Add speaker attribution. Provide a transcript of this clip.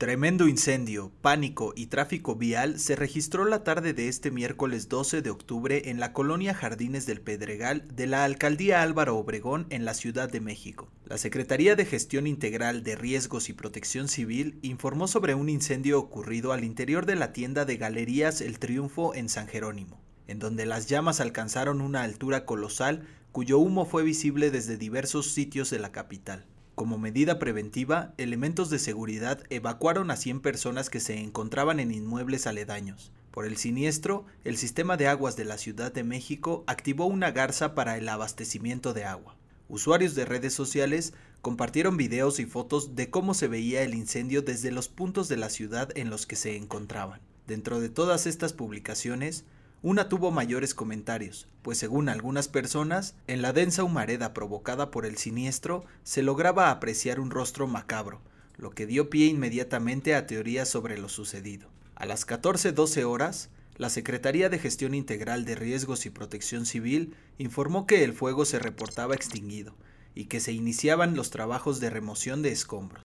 Speaker 1: Tremendo incendio, pánico y tráfico vial se registró la tarde de este miércoles 12 de octubre en la colonia Jardines del Pedregal de la alcaldía Álvaro Obregón en la Ciudad de México. La Secretaría de Gestión Integral de Riesgos y Protección Civil informó sobre un incendio ocurrido al interior de la tienda de galerías El Triunfo en San Jerónimo, en donde las llamas alcanzaron una altura colosal cuyo humo fue visible desde diversos sitios de la capital como medida preventiva, elementos de seguridad evacuaron a 100 personas que se encontraban en inmuebles aledaños. Por el siniestro, el sistema de aguas de la Ciudad de México activó una garza para el abastecimiento de agua. Usuarios de redes sociales compartieron videos y fotos de cómo se veía el incendio desde los puntos de la ciudad en los que se encontraban. Dentro de todas estas publicaciones, una tuvo mayores comentarios, pues según algunas personas, en la densa humareda provocada por el siniestro se lograba apreciar un rostro macabro, lo que dio pie inmediatamente a teorías sobre lo sucedido. A las 14.12 horas, la Secretaría de Gestión Integral de Riesgos y Protección Civil informó que el fuego se reportaba extinguido y que se iniciaban los trabajos de remoción de escombros.